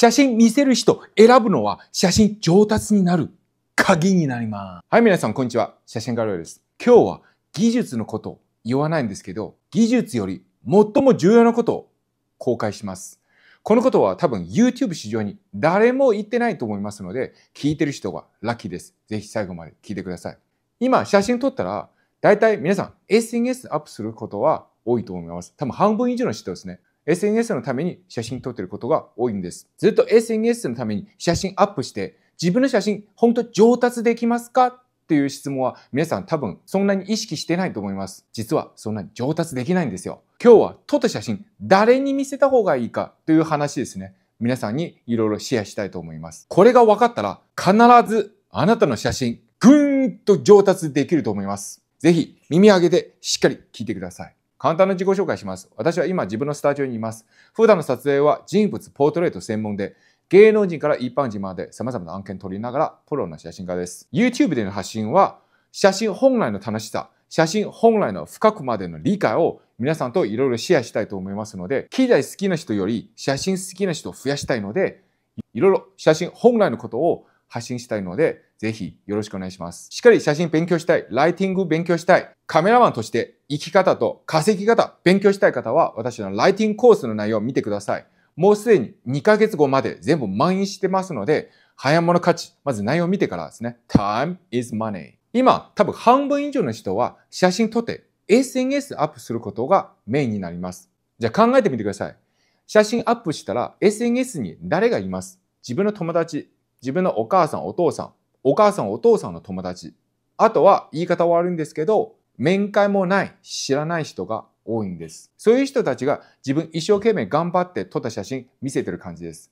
写真見せる人選ぶのは写真上達になる鍵になります。はい、皆さん、こんにちは。写真家ロイです。今日は技術のことを言わないんですけど、技術より最も重要なことを公開します。このことは多分 YouTube 市場に誰も言ってないと思いますので、聞いてる人がラッキーです。ぜひ最後まで聞いてください。今、写真撮ったら、大体皆さん SNS アップすることは多いと思います。多分半分以上の人ですね。SNS のために写真撮ってることが多いんです。ずっと SNS のために写真アップして、自分の写真、本当上達できますかっていう質問は皆さん多分そんなに意識してないと思います。実はそんなに上達できないんですよ。今日は撮った写真、誰に見せた方がいいかという話ですね。皆さんにいろいろシェアしたいと思います。これが分かったら必ずあなたの写真、ぐーんと上達できると思います。ぜひ耳上げてしっかり聞いてください。簡単な自己紹介します。私は今自分のスタジオにいます。普段の撮影は人物、ポートレート専門で、芸能人から一般人まで様々な案件取りながらプロの写真家です。YouTube での発信は、写真本来の楽しさ、写真本来の深くまでの理解を皆さんといろいろシェアしたいと思いますので、機材好きな人より写真好きな人を増やしたいので、いろいろ写真本来のことを発信したいので、ぜひよろしくお願いします。しっかり写真勉強したい、ライティング勉強したい、カメラマンとして生き方と稼ぎ方勉強したい方は私のライティングコースの内容を見てください。もうすでに2ヶ月後まで全部満員してますので、早物価値、まず内容を見てからですね。time is money。今、多分半分以上の人は写真撮って SNS アップすることがメインになります。じゃあ考えてみてください。写真アップしたら SNS に誰がいます自分の友達、自分のお母さん、お父さん、お母さんお父さんの友達、あとは言い方悪いんですけど、面会もない、知らない人が多いんです。そういう人たちが自分一生懸命頑張って撮った写真見せてる感じです。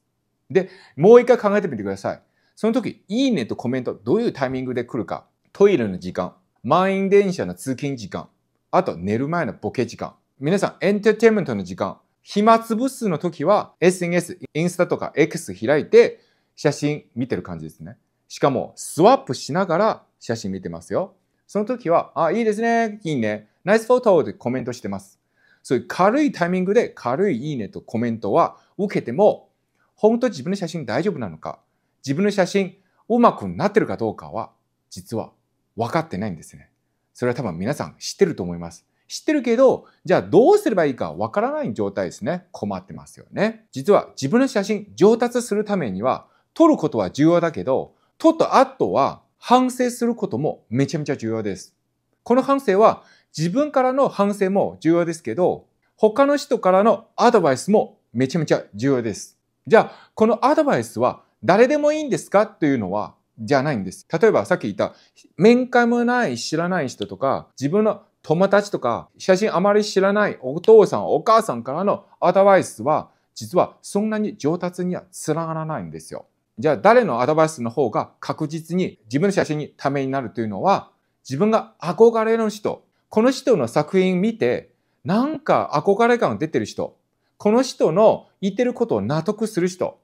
で、もう一回考えてみてください。その時、いいねとコメント、どういうタイミングで来るか。トイレの時間、満員電車の通勤時間、あと寝る前のボケ時間。皆さん、エンターテインメントの時間、暇つぶすの時は SNS、インスタとか X 開いて写真見てる感じですね。しかもスワップしながら写真見てますよ。その時は、あ、いいですね、いいね、ナイスフォトでコメントしてます。そういう軽いタイミングで軽いいいねとコメントは受けても、本当自分の写真大丈夫なのか、自分の写真うまくなってるかどうかは、実は分かってないんですね。それは多分皆さん知ってると思います。知ってるけど、じゃあどうすればいいかわからない状態ですね。困ってますよね。実は自分の写真上達するためには、撮ることは重要だけど、ととあとは反省することもめちゃめちゃ重要です。この反省は自分からの反省も重要ですけど、他の人からのアドバイスもめちゃめちゃ重要です。じゃあ、このアドバイスは誰でもいいんですかというのは、じゃないんです。例えばさっき言った面会もない知らない人とか、自分の友達とか、写真あまり知らないお父さん、お母さんからのアドバイスは、実はそんなに上達にはつながらないんですよ。じゃあ誰のアドバイスの方が確実に自分の写真にためになるというのは、自分が憧れの人、この人の作品見て、なんか憧れ感出てる人、この人の言ってることを納得する人、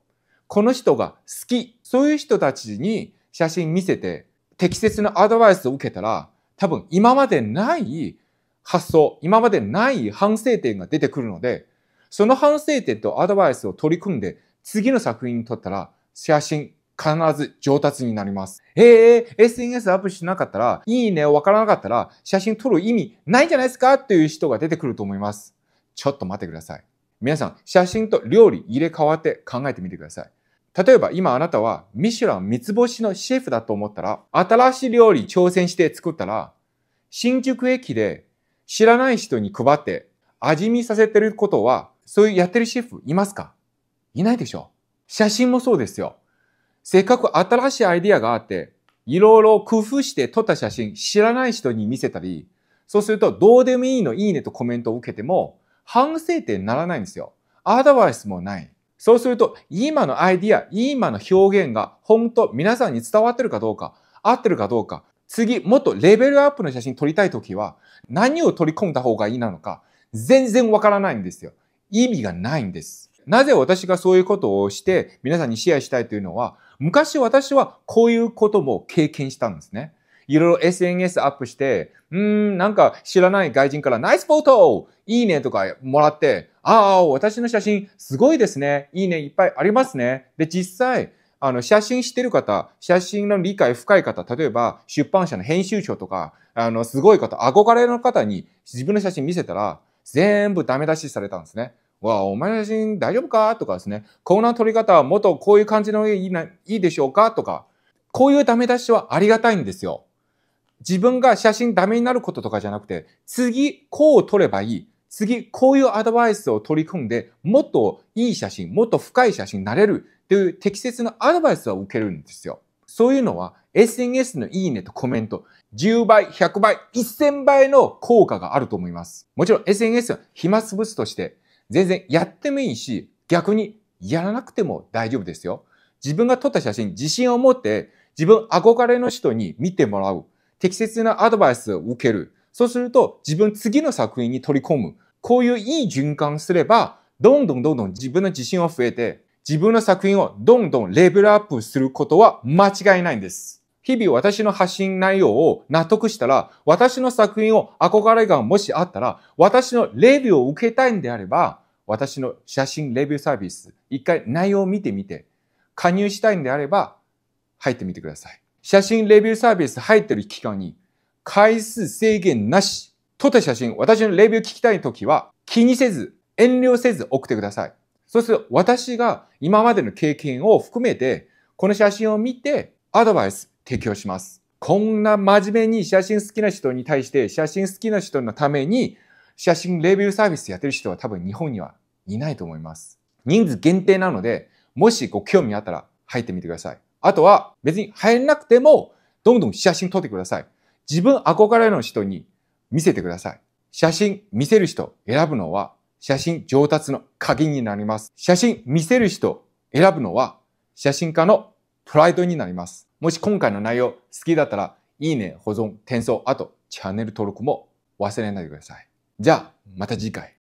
この人が好き、そういう人たちに写真見せて、適切なアドバイスを受けたら、多分今までない発想、今までない反省点が出てくるので、その反省点とアドバイスを取り組んで、次の作品に撮ったら、写真、必ず上達になります。ええー、SNS アップしなかったら、いいねわからなかったら、写真撮る意味ないんじゃないですかっていう人が出てくると思います。ちょっと待ってください。皆さん、写真と料理入れ替わって考えてみてください。例えば今あなたはミシュラン三つ星のシェフだと思ったら、新しい料理挑戦して作ったら、新宿駅で知らない人に配って味見させてることは、そういうやってるシェフいますかいないでしょ写真もそうですよ。せっかく新しいアイディアがあって、いろいろ工夫して撮った写真、知らない人に見せたり、そうすると、どうでもいいのいいねとコメントを受けても、反省点にならないんですよ。アドバイスもない。そうすると、今のアイディア、今の表現が、本当皆さんに伝わってるかどうか、合ってるかどうか、次、もっとレベルアップの写真撮りたいときは、何を取り込んだ方がいいなのか、全然わからないんですよ。意味がないんです。なぜ私がそういうことをして皆さんにシェアしたいというのは、昔私はこういうことも経験したんですね。いろいろ SNS アップして、うーん、なんか知らない外人からナイスフォトいいねとかもらって、ああ、私の写真すごいですね。いいねいっぱいありますね。で、実際、あの、写真してる方、写真の理解深い方、例えば出版社の編集長とか、あの、すごい方、憧れの方に自分の写真見せたら、全部ダメ出しされたんですね。わあ、お前の写真大丈夫かとかですね、こんな撮り方はもっとこういう感じのいいないいでしょうかとか、こういうダメ出しはありがたいんですよ。自分が写真ダメになることとかじゃなくて、次こう撮ればいい。次こういうアドバイスを取り組んで、もっといい写真、もっと深い写真になれるという適切なアドバイスを受けるんですよ。そういうのは SNS のいいねとコメント、10倍、100倍、1000倍の効果があると思います。もちろん SNS は暇つぶすとして、全然やってもいいし、逆にやらなくても大丈夫ですよ。自分が撮った写真、自信を持って、自分憧れの人に見てもらう。適切なアドバイスを受ける。そうすると、自分次の作品に取り込む。こういういい循環すれば、どんどんどんどん自分の自信は増えて、自分の作品をどんどんレベルアップすることは間違いないんです。日々私の発信内容を納得したら、私の作品を憧れがもしあったら、私のレビューを受けたいんであれば、私の写真レビューサービス、一回内容を見てみて、加入したいんであれば、入ってみてください。写真レビューサービス入ってる期間に、回数制限なし、撮った写真、私のレビュー聞きたい時は、気にせず、遠慮せず送ってください。そうすると、私が今までの経験を含めて、この写真を見て、アドバイス、提供します。こんな真面目に写真好きな人に対して、写真好きな人のために、写真レビューサービスやってる人は多分日本にはいないと思います。人数限定なので、もしご興味あったら入ってみてください。あとは別に入らなくても、どんどん写真撮ってください。自分憧れの人に見せてください。写真見せる人選ぶのは写真上達の鍵になります。写真見せる人選ぶのは写真家のプライドになります。もし今回の内容好きだったら、いいね、保存、転送、あとチャンネル登録も忘れないでください。じゃあ、また次回。